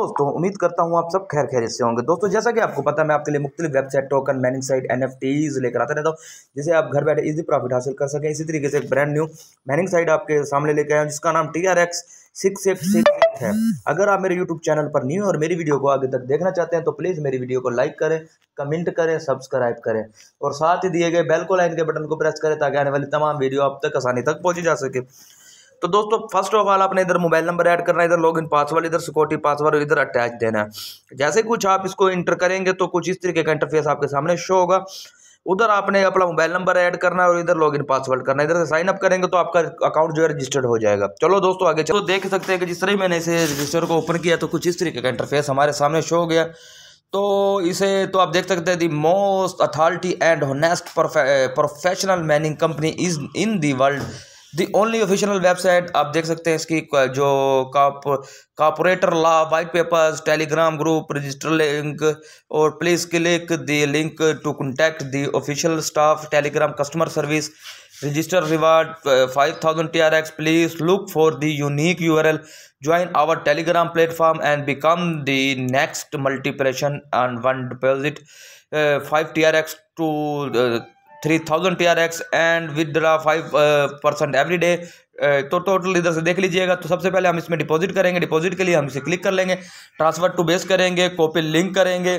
दोस्तों उम्मीद करता हूँ आप सब खैर खैर से होंगे दोस्तों जैसा कि आपको पता है मैं आपके लिए मुख्तलिफ वेबसाइट टोकन मैनिंग साइट एन लेकर आता रहता हूँ जिसे आप घर बैठे इजी प्रॉफिट हासिल कर सकें इसी तरीके से एक ब्रांड न्यू मैनिंग साइट आपके सामने लेकर आया जिसका नाम T R X six eight six eight है अगर आप मेरे यूट्यूब चैनल पर न्यू और मेरी वीडियो को आगे तक देखना चाहते हैं तो प्लीज़ मेरी वीडियो को लाइक करें कमेंट करें सब्सक्राइब करें और साथ ही दिए गए बेल को लाइन के बटन को प्रेस करें ताकि आने वाली तमाम वीडियो आप तक आसानी तक पहुँची जा सके तो दोस्तों फर्स्ट ऑफ ऑल आपने इधर मोबाइल नंबर ऐड करना है इधर लॉगिन पासवर्ड इधर सिक्योरिटी पासवर्ड इधर अटैच देना है जैसे कुछ आप इसको इंटर करेंगे तो कुछ इस तरीके का इंटरफेस आपके सामने शो होगा उधर आपने अपना मोबाइल नंबर ऐड करना है और इधर लॉगिन पासवर्ड करना है इधर से साइन अप करेंगे तो आपका अकाउंट जो है रजिस्टर्ड हो जाएगा चलो दोस्तों आगे चलो तो देख सकते हैं कि जिस तरह मैंने इसे रजिस्टर को ओपन किया तो कुछ इस तरीके का इंटरफेस हमारे सामने शो हो गया तो इसे तो आप देख सकते हैं the most authority and honest professional mining company is in the world the only official website आप देख सकते हैं इसकी जो corporator law white papers Telegram group register link और please click the link to contact the official staff Telegram customer service register reward five thousand T R X please look for the unique U R L join our Telegram platform and become the next मल्टीप्रेशन and one deposit five T R X two three thousand T R X and withdraw five percent every day तो total इधर से देख लीजिएगा तो सबसे पहले हम इसमें डिपॉजिट करेंगे डिपॉजिट के लिए हम इसे क्लिक कर लेंगे ट्रांसफर टू बेस करेंगे कॉपी लिंक करेंगे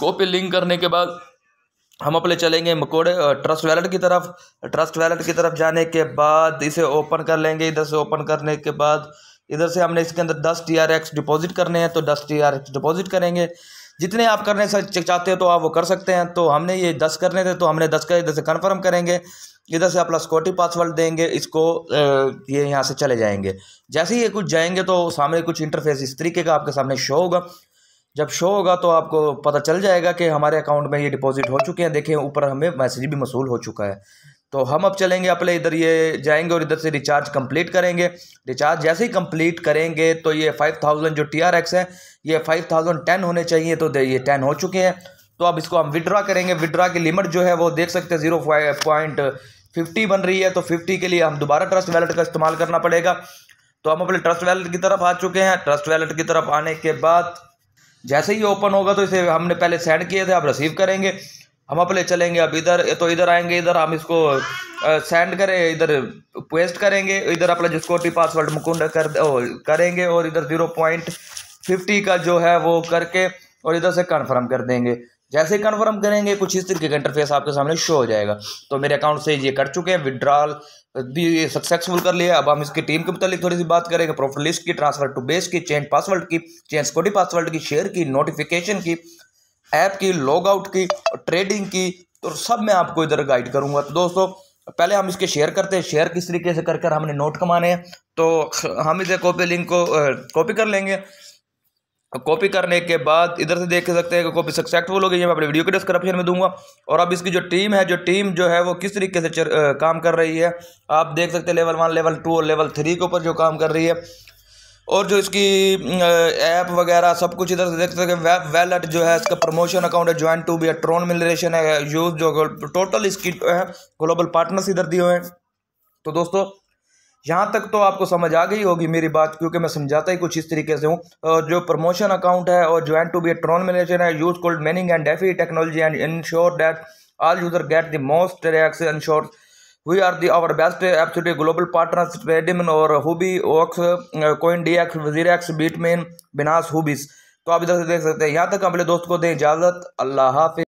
कॉपी लिंक करने के बाद हम अपने चलेंगे मकोड़े ट्रस्ट वैलेट की तरफ ट्रस्ट वैलेट की तरफ जाने के बाद इसे ओपन कर लेंगे इधर से ओपन करने के बाद इधर से हमने इसके अंदर दस टी आर एक्स डिपॉजिट करने हैं तो दस टी आर एक्स डिपॉजिट करेंगे जितने आप करने से चाहते हो तो आप वो कर सकते हैं तो हमने ये दस करने थे तो हमने दस का इधर से कन्फर्म करेंगे इधर से प्लस कोटी पासवर्ड देंगे इसको ये यहाँ से चले जाएंगे जैसे ही ये कुछ जाएंगे तो सामने कुछ इंटरफेस इस तरीके का आपके सामने शो होगा जब शो होगा तो आपको पता चल जाएगा कि हमारे अकाउंट में ये डिपॉजिट हो चुके हैं देखें ऊपर हमें मैसेज भी मसूल हो चुका है तो हम अब चलेंगे अपने इधर ये जाएंगे और इधर से रिचार्ज कंप्लीट करेंगे रिचार्ज जैसे ही कंप्लीट करेंगे तो ये फाइव थाउजेंड जो टी आर एक्स है ये फाइव थाउजेंड टेन होने चाहिए तो ये टेन हो चुके हैं तो अब इसको हम विड्रा करेंगे विड्रा की लिमिट जो है वो देख सकते हैं जीरो पॉइंट फिफ्टी बन रही है तो फिफ्टी के लिए हम दोबारा ट्रस्ट वैलेट का इस्तेमाल करना पड़ेगा तो हम अपने ट्रस्ट वैलेट की तरफ आ चुके हैं ट्रस्ट वैलेट की तरफ आने के बाद जैसे ही ओपन होगा तो इसे हमने पहले सेंड किए थे आप रिसीव करेंगे हम अपने चलेंगे अब इधर तो इधर आएंगे इधर हम इसको सेंड करें इधर पेस्ट करेंगे इधर अपना जो सिक्योरिटी पासवर्ड मुकुंड कर करेंगे और इधर ज़ीरो पॉइंट फिफ्टी का जो है वो करके और इधर से कन्फर्म कर देंगे जैसे ही कन्फर्म करेंगे कुछ इस तरीके का इंटरफेस आपके सामने शो हो जाएगा तो मेरे अकाउंट से ये कर चुके हैं विड्रॉल भी सक्सेसफुल कर लिया अब हम इसकी टीम के मुतालिक थोड़ी सी बात करेंगे प्रोफाइल लिस्ट की ट्रांसफर टू बेस की चेंज पासवर्ड की चेंज स्कोटी पासवर्ड की शेयर की नोटिफिकेशन की ऐप की लॉग आउट की और ट्रेडिंग की तो सब मैं आपको इधर गाइड करूंगा तो दोस्तों पहले हम इसके शेयर करते हैं शेयर किस तरीके से कर कर हमने नोट कमाने हैं तो हम इधर कॉपी लिंक को कॉपी कर लेंगे कॉपी करने के बाद इधर से देख सकते हैं कि कॉपी सक्सेसफुल हो गई है मैं अपने वीडियो के डिस्क्रिप्शन में दूंगा और अब इसकी जो टीम है जो टीम जो है वो किस तरीके से चर, आ, काम कर रही है आप देख सकते हैं लेवल वन लेवल टू और लेवल थ्री के ऊपर जो काम कर रही है और जो इसकी ऐप वगैरह सब कुछ इधर से देख सकते हैं वेब वैलेट जो है इसका प्रमोशन अकाउंट है ज्वाइन टू बी ट्रोन मिलरेशन है यूज जो टोटल इसकी है ग्लोबल पार्टनर्स इधर दिए हुए हैं तो दोस्तों यहाँ तक तो आपको समझ आ गई होगी मेरी बात क्योंकि मैं समझाता ही कुछ इस तरीके से हूँ और जो प्रमोशन अकाउंट है और ज्वाइन टू बी ट्रोन मिलेशन है use cold mining and DeFi technology and ensure that all user get the most rewards ensure we are the our best the global partners रेडमिन और Huobi OKEx CoinDCX WazirX Bitmain Binance Huobi तो आप इधर से देख सकते हैं यहाँ तक अपने दोस्त को दें इजाज़त अल्लाह हाफि